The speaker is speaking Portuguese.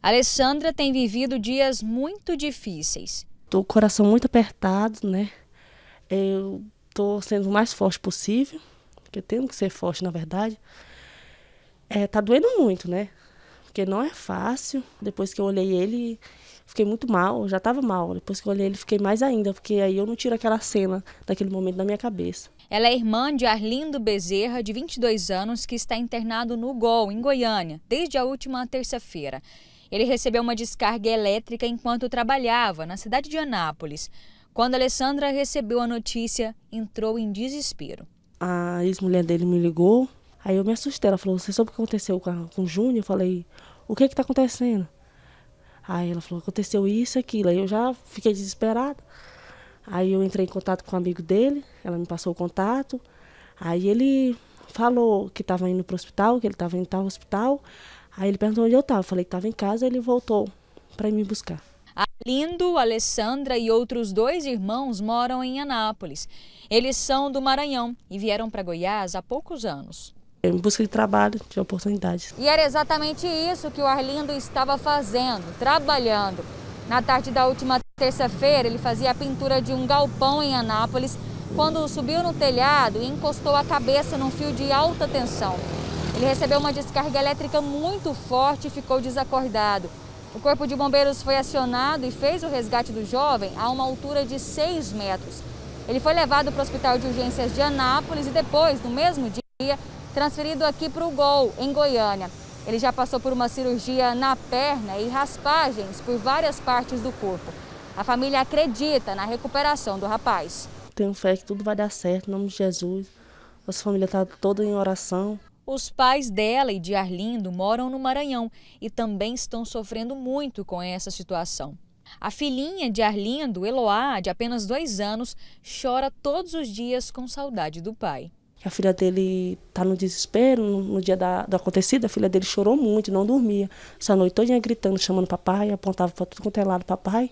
Alessandra tem vivido dias muito difíceis. Tô com o coração muito apertado, né? Eu tô sendo o mais forte possível, porque eu tenho que ser forte, na verdade. É, tá doendo muito, né? Porque não é fácil. Depois que eu olhei ele, fiquei muito mal, já estava mal. Depois que eu olhei ele, fiquei mais ainda, porque aí eu não tiro aquela cena daquele momento da minha cabeça. Ela é irmã de Arlindo Bezerra, de 22 anos, que está internado no GOL, em Goiânia, desde a última terça-feira. Ele recebeu uma descarga elétrica enquanto trabalhava na cidade de Anápolis. Quando Alessandra recebeu a notícia, entrou em desespero. A ex-mulher dele me ligou, aí eu me assustei. Ela falou: Você soube o que aconteceu com, a, com o Júnior? Eu falei: O que é está acontecendo? Aí ela falou: Aconteceu isso e aquilo. Aí eu já fiquei desesperada. Aí eu entrei em contato com um amigo dele, ela me passou o contato. Aí ele falou que estava indo para o hospital, que ele estava indo para o hospital. Aí ele perguntou onde eu estava. Falei que estava em casa, ele voltou para me buscar. Lindo, Alessandra e outros dois irmãos moram em Anápolis. Eles são do Maranhão e vieram para Goiás há poucos anos. Em busca de trabalho, de oportunidades. E era exatamente isso que o Arlindo estava fazendo, trabalhando. Na tarde da última terça-feira, ele fazia a pintura de um galpão em Anápolis, quando subiu no telhado e encostou a cabeça num fio de alta tensão. Ele recebeu uma descarga elétrica muito forte e ficou desacordado. O Corpo de Bombeiros foi acionado e fez o resgate do jovem a uma altura de 6 metros. Ele foi levado para o Hospital de Urgências de Anápolis e depois, no mesmo dia, transferido aqui para o Gol, em Goiânia. Ele já passou por uma cirurgia na perna e raspagens por várias partes do corpo. A família acredita na recuperação do rapaz. Tenho fé que tudo vai dar certo, em nome de Jesus. Nossa família está toda em oração. Os pais dela e de Arlindo moram no Maranhão e também estão sofrendo muito com essa situação. A filhinha de Arlindo, Eloá, de apenas dois anos, chora todos os dias com saudade do pai. A filha dele está no desespero, no dia da, do acontecido, a filha dele chorou muito, não dormia. Essa noite toda gritando, chamando papai, apontava para tudo quanto é lado papai.